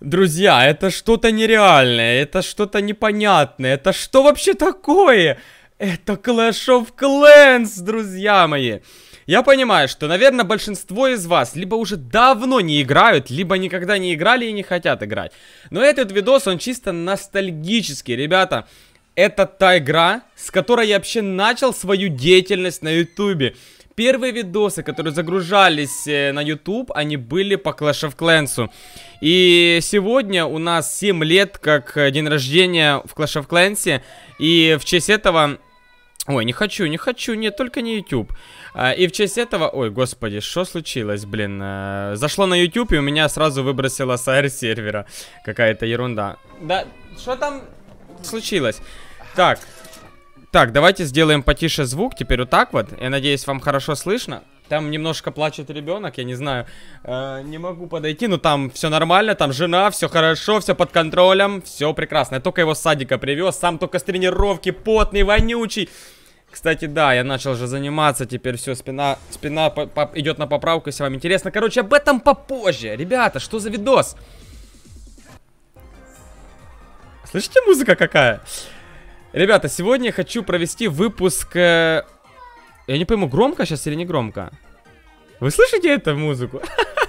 Друзья, это что-то нереальное, это что-то непонятное, это что вообще такое? Это Clash of Clans, друзья мои. Я понимаю, что, наверное, большинство из вас либо уже давно не играют, либо никогда не играли и не хотят играть. Но этот видос, он чисто ностальгический, ребята. Это та игра, с которой я вообще начал свою деятельность на ютубе. Первые видосы, которые загружались э, на YouTube, они были по Clash of Clans. И сегодня у нас 7 лет как э, день рождения в Clash of Clans. И в честь этого... Ой, не хочу, не хочу, нет, только не YouTube. А, и в честь этого... Ой, господи, что случилось, блин? Э, зашло на YouTube, и у меня сразу выбросило с сервера Какая-то ерунда. Да, что там случилось? Так, так, давайте сделаем потише звук, теперь вот так вот. Я надеюсь, вам хорошо слышно. Там немножко плачет ребенок, я не знаю, э, не могу подойти, но там все нормально, там жена, все хорошо, все под контролем, все прекрасно. Я только его с садика привез, сам только с тренировки, потный, вонючий. Кстати, да, я начал же заниматься, теперь все, спина, спина по по идет на поправку, если вам интересно. Короче, об этом попозже. Ребята, что за видос? Слышите, музыка какая? Ребята, сегодня я хочу провести выпуск... Э, я не пойму, громко сейчас или не громко? Вы слышите эту музыку?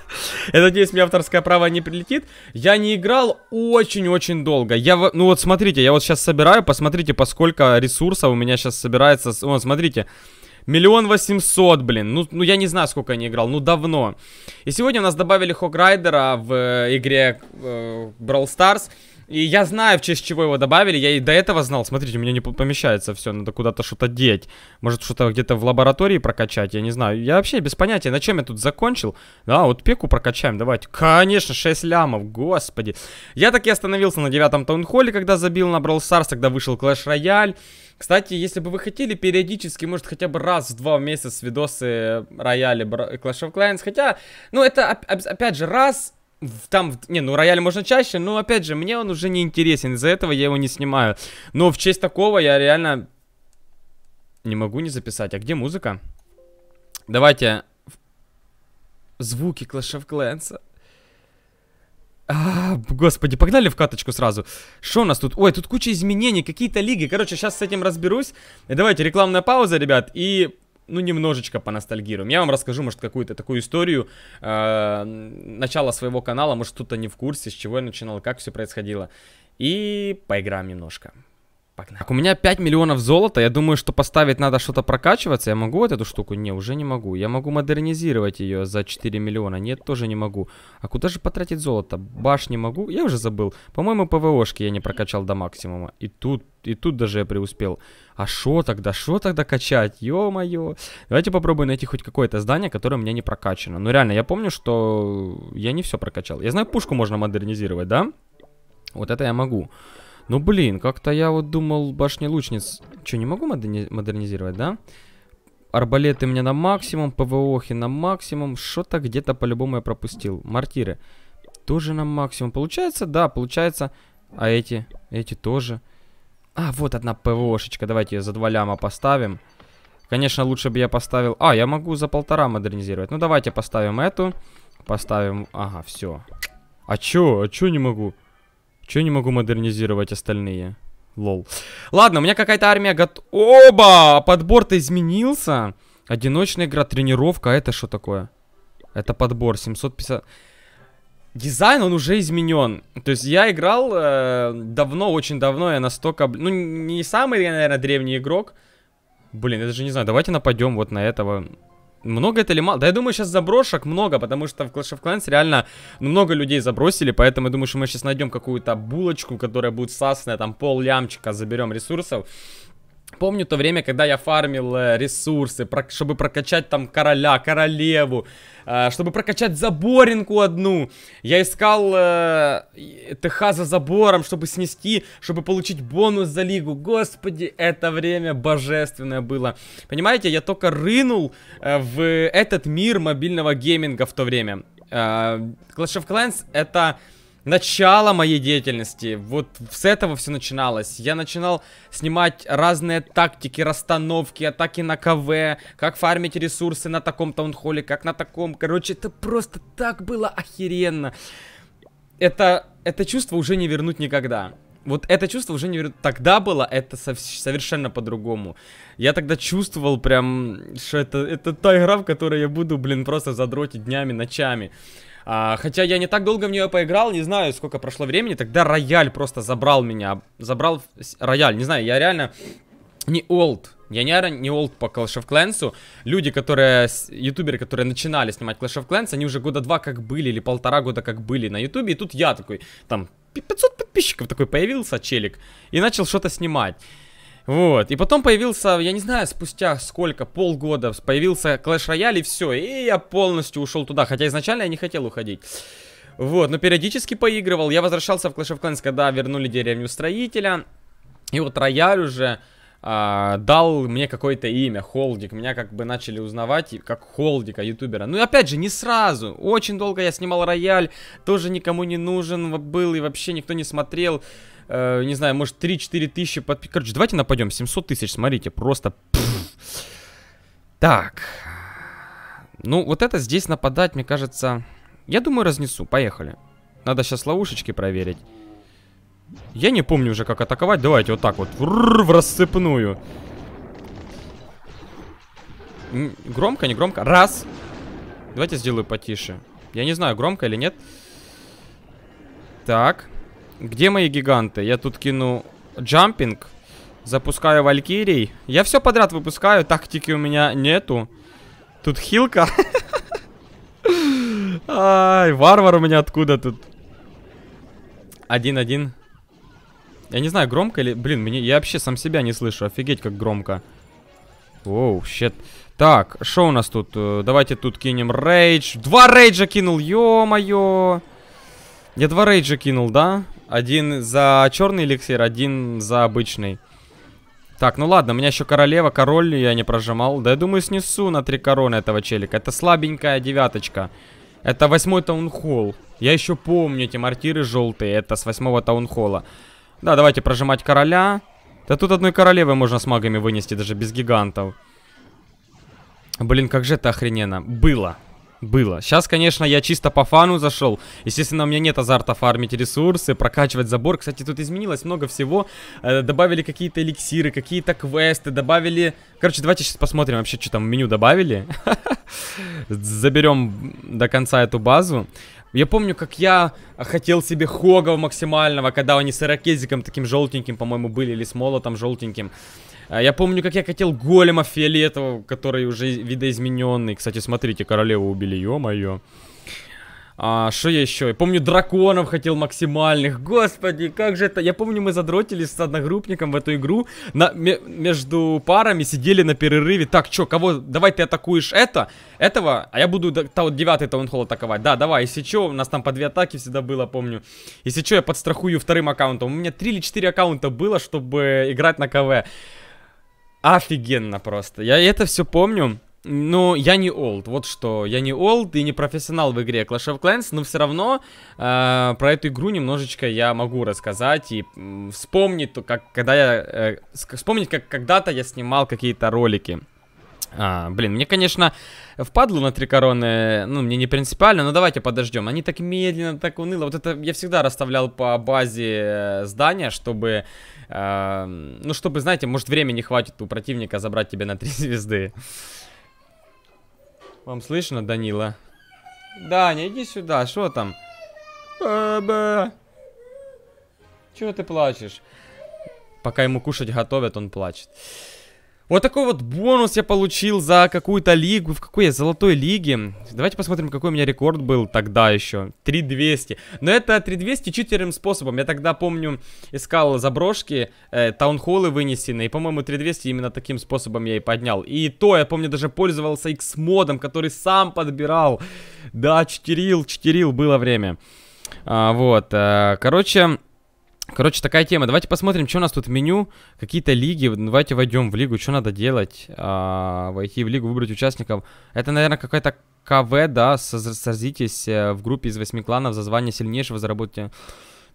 Я надеюсь, мне авторское право не прилетит. Я не играл очень-очень долго. Я, ну вот смотрите, я вот сейчас собираю, посмотрите, поскольку ресурсов у меня сейчас собирается. Вон, смотрите. Миллион восемьсот, блин. Ну, ну, я не знаю, сколько я не играл, ну, давно. И сегодня у нас добавили Хокрайдера в э, игре э, Brawl Stars. И я знаю, в честь чего его добавили. Я и до этого знал. Смотрите, у меня не помещается все. Надо куда-то что-то деть. Может, что-то где-то в лаборатории прокачать. Я не знаю. Я вообще без понятия, на чем я тут закончил. Да, вот пеку прокачаем. Давайте. Конечно, 6 лямов. Господи. Я так и остановился на девятом таунхолле, когда забил набрал сарс, когда вышел Clash Royale. Кстати, если бы вы хотели периодически, может, хотя бы раз в два месяца с видосы рояли Clash of Clans, хотя, ну, это, опять же, раз там, не, ну рояль можно чаще, но опять же, мне он уже не интересен, из-за этого я его не снимаю. Но в честь такого я реально не могу не записать. А где музыка? Давайте звуки Clash of Clans. А, господи, погнали в каточку сразу. Что у нас тут? Ой, тут куча изменений, какие-то лиги. Короче, сейчас с этим разберусь. Давайте рекламная пауза, ребят, и ну, немножечко поностальгируем. Я вам расскажу, может, какую-то такую историю э, начала своего канала, может, кто-то не в курсе, с чего я начинал, как все происходило. И поиграем немножко погнали. Так, у меня 5 миллионов золота. Я думаю, что поставить надо что-то прокачиваться. Я могу вот эту штуку? Не, уже не могу. Я могу модернизировать ее за 4 миллиона. Нет, тоже не могу. А куда же потратить золото? Баш не могу. Я уже забыл. По-моему, ПВОшки я не прокачал до максимума. И тут, и тут даже я преуспел. А что тогда? Что тогда качать? Ё-моё. Давайте попробую найти хоть какое-то здание, которое у меня не прокачано. Ну реально, я помню, что я не все прокачал. Я знаю, пушку можно модернизировать, да? Вот это я могу. Ну, блин, как-то я вот думал, башни лучниц... Че, не могу модерни... модернизировать, да? Арбалеты у меня на максимум, ПВОхи на максимум. Что-то где-то по-любому я пропустил. Мартиры тоже на максимум. Получается, да, получается. А эти? Эти тоже. А, вот одна ПВОшечка. Давайте ее за два ляма поставим. Конечно, лучше бы я поставил... А, я могу за полтора модернизировать. Ну, давайте поставим эту. Поставим... Ага, все. А чё? А чё не могу? Чё не могу модернизировать остальные? Лол. Ладно, у меня какая-то армия готова. Оба! Подбор-то изменился. Одиночная игра, тренировка. а Это что такое? Это подбор. 750... Дизайн, он уже изменен. То есть я играл э, давно, очень давно. Я настолько... Ну, не самый, я, наверное, древний игрок. Блин, я даже не знаю. Давайте нападем вот на этого много это ли мало? Да я думаю, сейчас заброшек много, потому что в Clash of Clans реально ну, много людей забросили, поэтому я думаю, что мы сейчас найдем какую-то булочку, которая будет сасная, там пол лямчика заберем ресурсов Помню то время, когда я фармил э, ресурсы, чтобы прокачать там короля, королеву, э, чтобы прокачать заборинку одну. Я искал э, ТХ за забором, чтобы снести, чтобы получить бонус за лигу. Господи, это время божественное было. Понимаете, я только рынул э, в этот мир мобильного гейминга в то время. Clash of Clans это начало моей деятельности. Вот с этого все начиналось. Я начинал снимать разные тактики, расстановки, атаки на КВ, как фармить ресурсы на таком таунхоле, как на таком. Короче, это просто так было охеренно. Это, это чувство уже не вернуть никогда. Вот это чувство уже не вернуть. Тогда было это сов... совершенно по-другому. Я тогда чувствовал прям, что это, это та игра, в которой я буду, блин, просто задротить днями, ночами. А, хотя я не так долго в нее поиграл, не знаю, сколько прошло времени. Тогда рояль просто забрал меня. Забрал рояль. Не знаю, я реально не олд. Я не, не old по Clash of Clans. Люди, которые, ютуберы, которые начинали снимать Clash of Clans, они уже года два как были или полтора года как были на ютубе. И тут я такой, там, 500 подписчиков такой появился, челик, и начал что-то снимать. Вот, и потом появился, я не знаю, спустя сколько, полгода, появился Clash Royale и все, и я полностью ушел туда, хотя изначально я не хотел уходить. Вот, но периодически поигрывал, я возвращался в Clash of Clans, когда вернули деревню строителя, и вот рояль уже а, дал мне какое-то имя, Холдик. Меня как бы начали узнавать как Холдика, ютубера. Ну и опять же, не сразу. Очень долго я снимал рояль, тоже никому не нужен был и вообще никто не смотрел э, не знаю, может 3-4 тысячи подписчиков. Короче, давайте нападем. 700 тысяч, смотрите, просто... Так. Ну, вот это здесь нападать, мне кажется... Я думаю, разнесу. Поехали. Надо сейчас ловушечки проверить. Я не помню уже, как атаковать. Давайте вот так вот. В рассыпную. Громко, не громко? Раз. Давайте сделаю потише. Я не знаю, громко или нет. Так. Где мои гиганты? Я тут кину джампинг. Запускаю валькирий. Я все подряд выпускаю. Тактики у меня нету. Тут хилка. Ай, варвар у меня откуда тут? Один-один. Я не знаю, громко или... Блин, мне... я вообще сам себя не слышу. Офигеть, как громко. Оу, щет. Так, что у нас тут? Э, давайте тут кинем рейдж. Два рейджа кинул, ё-моё. Я два рейджа кинул, да? Один за черный эликсир, один за обычный. Так, ну ладно, у меня еще королева, король я не прожимал. Да я думаю, снесу на три короны этого челика. Это слабенькая девяточка. Это восьмой таунхолл. Я еще помню эти мортиры желтые. Это с восьмого таунхолла. Да, давайте прожимать короля. Да тут одной королевы можно с магами вынести, даже без гигантов. Блин, как же это охрененно. Было было. Сейчас, конечно, я чисто по фану зашел. Естественно, у меня нет азарта фармить ресурсы, прокачивать забор. Кстати, тут изменилось много всего. Э, добавили какие-то эликсиры, какие-то квесты, добавили... Короче, давайте сейчас посмотрим вообще, что там в меню добавили. Заберем до конца эту базу. Я помню, как я хотел себе Хогов максимального, когда они с ирокезиком таким желтеньким, по-моему, были, или с молотом желтеньким. А, я помню, как я хотел голема фиолетового, который уже видоизмененный. Кстати, смотрите, королеву убили, ё-моё. А, что я еще? Я помню, драконов хотел максимальных. Господи, как же это? Я помню, мы задротились с одногруппником в эту игру. На, между парами сидели на перерыве. Так, что кого? Давай ты атакуешь это, этого, а я буду та, вот, девятый таунхолл атаковать. Да, давай, если что у нас там по две атаки всегда было, помню. Если что я подстрахую вторым аккаунтом. У меня три или четыре аккаунта было, чтобы играть на КВ. Офигенно просто. Я это все помню. Ну, я не олд, вот что. Я не олд и не профессионал в игре Clash of Clans, но все равно э, про эту игру немножечко я могу рассказать и вспомнить, как, когда я, э, вспомнить, как когда-то я снимал какие-то ролики. А, блин, мне, конечно, впадло на три короны, ну, мне не принципиально, но давайте подождем. Они так медленно, так уныло. Вот это я всегда расставлял по базе э, здания, чтобы, э, ну, чтобы, знаете, может, времени хватит у противника забрать тебя на три звезды. Вам слышно, Данила? Даня, иди сюда, что там? Баба. Чего ты плачешь? Пока ему кушать готовят, он плачет. Вот такой вот бонус я получил за какую-то лигу. В какой я? Золотой лиге. Давайте посмотрим, какой у меня рекорд был тогда еще. 3200. Но это 3200 читерным способом. Я тогда, помню, искал заброшки, э, таунхоллы вынесены. И, по-моему, 3200 именно таким способом я и поднял. И то, я помню, даже пользовался X-модом, который сам подбирал. Да, читерил, читерил, было время. А, вот. А, короче... Короче, такая тема. Давайте посмотрим, что у нас тут в меню. Какие-то лиги. Давайте войдем в лигу. Что надо делать? А, войти в лигу, выбрать участников. Это, наверное, какая-то КВ, да? Сразитесь э, в группе из восьми кланов за звание сильнейшего, заработайте...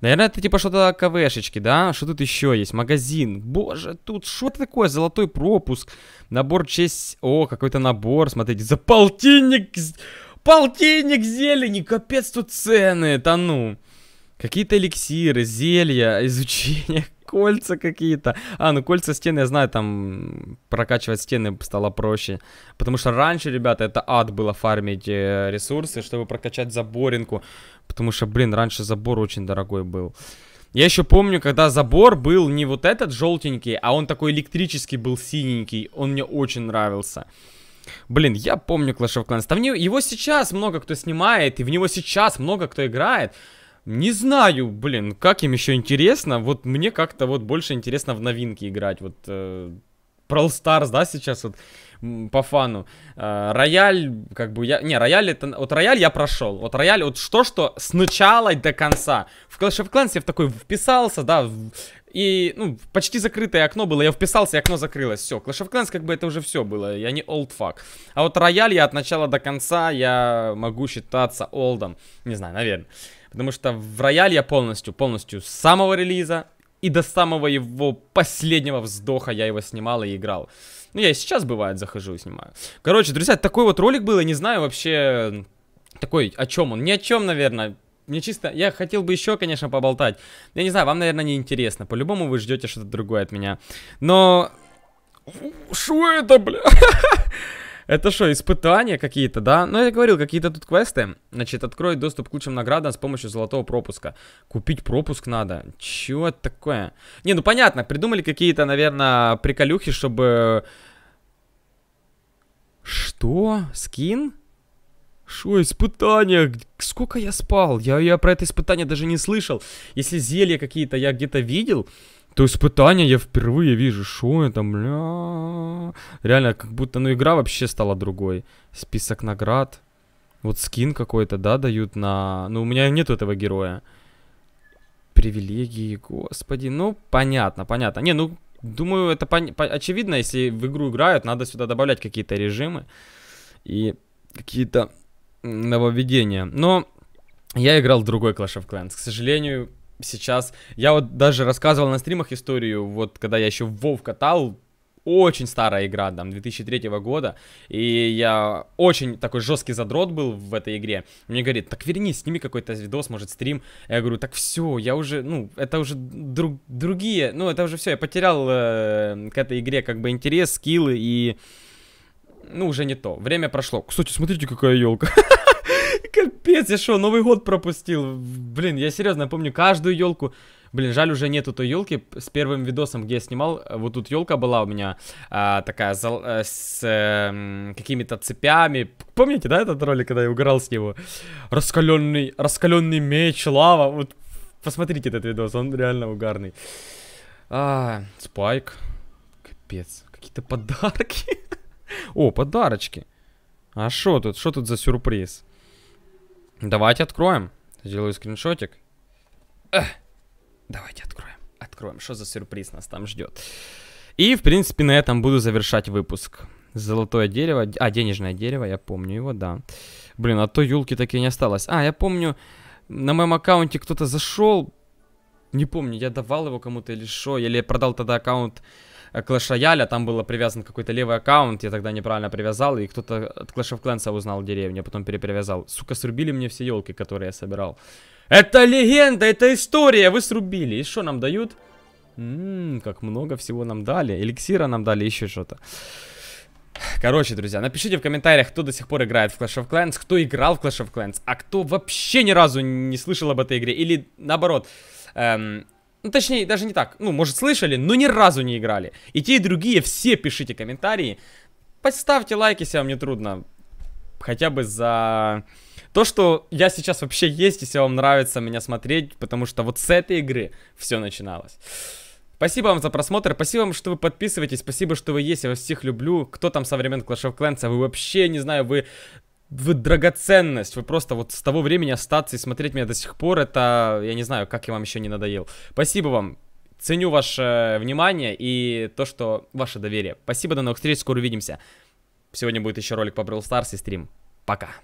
Наверное, это типа что-то КВшечки, да? Что тут еще есть? Магазин. Боже, тут что это такое? Золотой пропуск. Набор честь... О, какой-то набор, смотрите. За полтинник... Полтинник зелени! Капец тут цены, Это ну... Какие-то эликсиры, зелья, изучение, кольца какие-то. А, ну кольца стены, я знаю, там прокачивать стены стало проще. Потому что раньше, ребята, это ад было фармить э, ресурсы, чтобы прокачать заборинку. Потому что, блин, раньше забор очень дорогой был. Я еще помню, когда забор был не вот этот желтенький, а он такой электрический был синенький. Он мне очень нравился. Блин, я помню Clash of Clans. Там не, его сейчас много кто снимает, и в него сейчас много кто играет. Не знаю, блин, как им еще интересно. Вот мне как-то вот больше интересно в новинки играть. Вот э, Brawl Stars, да, сейчас вот по фану. А, рояль, как бы я... Не, рояль это... Вот рояль я прошел. Вот рояль, вот что-что с начала до конца. В Clash of Clans я в такой вписался, да, и, ну, почти закрытое окно было, я вписался, и окно закрылось, все. Clash of Clans как бы это уже все было, я не old fuck. А вот рояль я от начала до конца, я могу считаться олдом. Не знаю, наверное. Потому что в рояль я полностью, полностью с самого релиза и до самого его последнего вздоха я его снимал и играл. Ну, я и сейчас, бывает, захожу и снимаю. Короче, друзья, такой вот ролик был, я не знаю вообще... Такой, о чем он? Ни о чем, наверное. Мне чисто, я хотел бы еще, конечно, поболтать. Я не знаю, вам, наверное, не интересно. По-любому вы ждете что-то другое от меня. Но... Что это, бля? Это что, испытания какие-то, да? Ну, я говорил, какие-то тут квесты. Значит, открой доступ к лучшим наградам с помощью золотого пропуска. Купить пропуск надо. Чего это такое? Не, ну понятно, придумали какие-то, наверное, приколюхи, чтобы... Что? Скин? Что, испытания? Сколько я спал? Я, я про это испытание даже не слышал. Если зелья какие-то я где-то видел, то испытание я впервые вижу. Что это, бля? Реально, как будто, ну, игра вообще стала другой. Список наград. Вот скин какой-то, да, дают на... Ну, у меня нет этого героя. Привилегии, господи. Ну, понятно, понятно. Не, ну, думаю, это пон... по... очевидно, если в игру играют, надо сюда добавлять какие-то режимы. И какие-то нововведения. Но я играл в другой Clash of Clans. К сожалению, сейчас... Я вот даже рассказывал на стримах историю, вот когда я еще в WoW катал, очень старая игра, там, 2003 года, и я очень такой жесткий задрот был в этой игре. Мне говорит, так верни, сними какой-то видос, может, стрим. Я говорю, так все, я уже, ну, это уже друг, другие, ну, это уже все, я потерял э, к этой игре как бы интерес, скиллы и... Ну, уже не то. Время прошло. Кстати, смотрите, какая елка. Капец, я что, Новый год пропустил? Блин, я серьезно я помню каждую елку. Блин, жаль, уже нету той елки. С первым видосом, где я снимал, вот тут елка была у меня а, такая зал, э, с э, какими-то цепями. Помните, да, этот ролик, когда я угорал с него? Раскаленный, раскаленный меч, лава. Вот посмотрите этот видос, он реально угарный. А, спайк. Капец, какие-то подарки. О, подарочки. А что тут? Что тут за сюрприз? Давайте откроем. Сделаю скриншотик. Эх. Давайте откроем. Откроем, что за сюрприз нас там ждет. И, в принципе, на этом буду завершать выпуск. Золотое дерево, а, денежное дерево, я помню его, да. Блин, а то юлки так и не осталось. А, я помню, на моем аккаунте кто-то зашел, не помню, я давал его кому-то или что, или я продал тогда аккаунт Э, Clash Royale, а там было привязан какой-то левый аккаунт, я тогда неправильно привязал, и кто-то от Clash of Clans узнал деревню, а потом перепривязал. Сука, срубили мне все елки, которые я собирал. Это легенда, это история, вы срубили. И что нам дают? Ммм, как много всего нам дали. Эликсира нам дали, еще что-то. Короче, друзья, напишите в комментариях, кто до сих пор играет в Clash of Clans, кто играл в Clash of Clans, а кто вообще ни разу не слышал об этой игре, или наоборот, эм, ну, точнее, даже не так. Ну, может, слышали, но ни разу не играли. И те, и другие, все пишите комментарии. Поставьте лайк, если вам не трудно. Хотя бы за то, что я сейчас вообще есть, если вам нравится меня смотреть, потому что вот с этой игры все начиналось. Спасибо вам за просмотр, спасибо вам, что вы подписываетесь, спасибо, что вы есть, я вас всех люблю. Кто там современ Clash of Clans, а вы вообще, не знаю, вы вы драгоценность, вы просто вот с того времени остаться и смотреть меня до сих пор, это, я не знаю, как я вам еще не надоел. Спасибо вам, ценю ваше э, внимание и то, что ваше доверие. Спасибо, до новых встреч, скоро увидимся. Сегодня будет еще ролик по Brawl Stars и стрим. Пока.